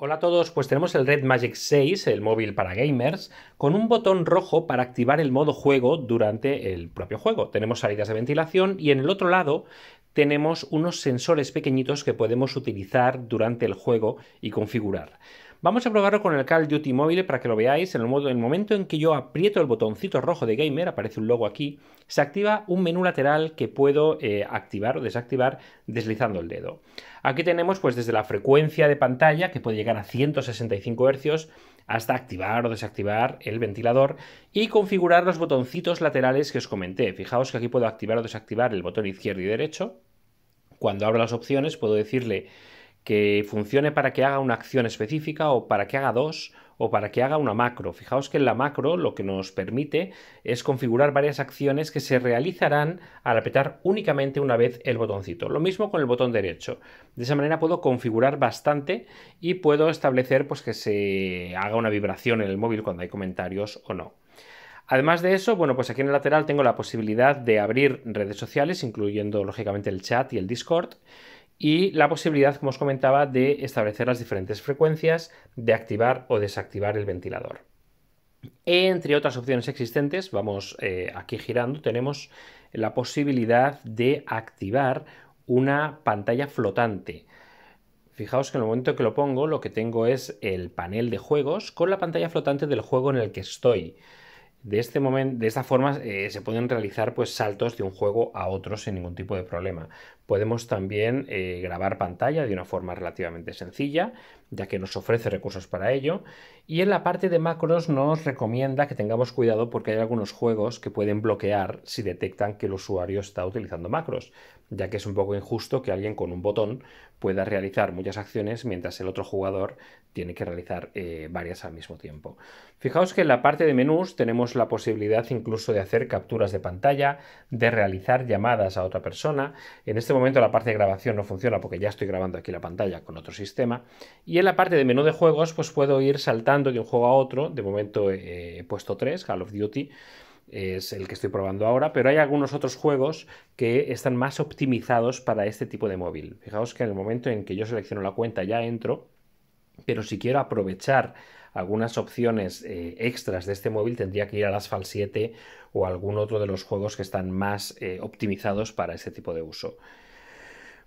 Hola a todos, pues tenemos el Red Magic 6, el móvil para gamers, con un botón rojo para activar el modo juego durante el propio juego. Tenemos salidas de ventilación y en el otro lado tenemos unos sensores pequeñitos que podemos utilizar durante el juego y configurar. Vamos a probarlo con el Call Duty móvil para que lo veáis. En el, momento en que yo aprieto el botoncito rojo de Gamer, aparece un logo aquí, se activa un menú lateral que puedo eh, activar o desactivar deslizando el dedo. Aquí tenemos pues desde la frecuencia de pantalla, que puede llegar a 165 Hz, hasta activar o desactivar el ventilador y configurar los botoncitos laterales que os comenté. Fijaos que aquí puedo activar o desactivar el botón izquierdo y derecho, cuando abro las opciones puedo decirle que funcione para que haga una acción específica o para que haga dos o para que haga una macro. Fijaos que en la macro lo que nos permite es configurar varias acciones que se realizarán al apretar únicamente una vez el botoncito. Lo mismo con el botón derecho. De esa manera puedo configurar bastante y puedo establecer pues, que se haga una vibración en el móvil cuando hay comentarios o no. Además de eso, bueno, pues aquí en el lateral tengo la posibilidad de abrir redes sociales, incluyendo lógicamente el chat y el Discord, y la posibilidad, como os comentaba, de establecer las diferentes frecuencias, de activar o desactivar el ventilador. Entre otras opciones existentes, vamos eh, aquí girando, tenemos la posibilidad de activar una pantalla flotante. Fijaos que en el momento que lo pongo, lo que tengo es el panel de juegos con la pantalla flotante del juego en el que estoy. De, este momento, de esta forma eh, se pueden realizar pues, saltos de un juego a otro sin ningún tipo de problema. Podemos también eh, grabar pantalla de una forma relativamente sencilla, ya que nos ofrece recursos para ello. Y en la parte de macros nos recomienda que tengamos cuidado porque hay algunos juegos que pueden bloquear si detectan que el usuario está utilizando macros ya que es un poco injusto que alguien con un botón pueda realizar muchas acciones mientras el otro jugador tiene que realizar eh, varias al mismo tiempo. Fijaos que en la parte de menús tenemos la posibilidad incluso de hacer capturas de pantalla, de realizar llamadas a otra persona. En este momento la parte de grabación no funciona porque ya estoy grabando aquí la pantalla con otro sistema. Y en la parte de menú de juegos pues puedo ir saltando de un juego a otro. De momento eh, he puesto tres, Call of Duty es el que estoy probando ahora, pero hay algunos otros juegos que están más optimizados para este tipo de móvil. Fijaos que en el momento en que yo selecciono la cuenta ya entro, pero si quiero aprovechar algunas opciones eh, extras de este móvil tendría que ir al Asphalt 7 o algún otro de los juegos que están más eh, optimizados para este tipo de uso.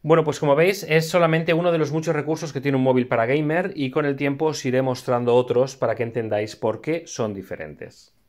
Bueno, pues como veis, es solamente uno de los muchos recursos que tiene un móvil para gamer y con el tiempo os iré mostrando otros para que entendáis por qué son diferentes.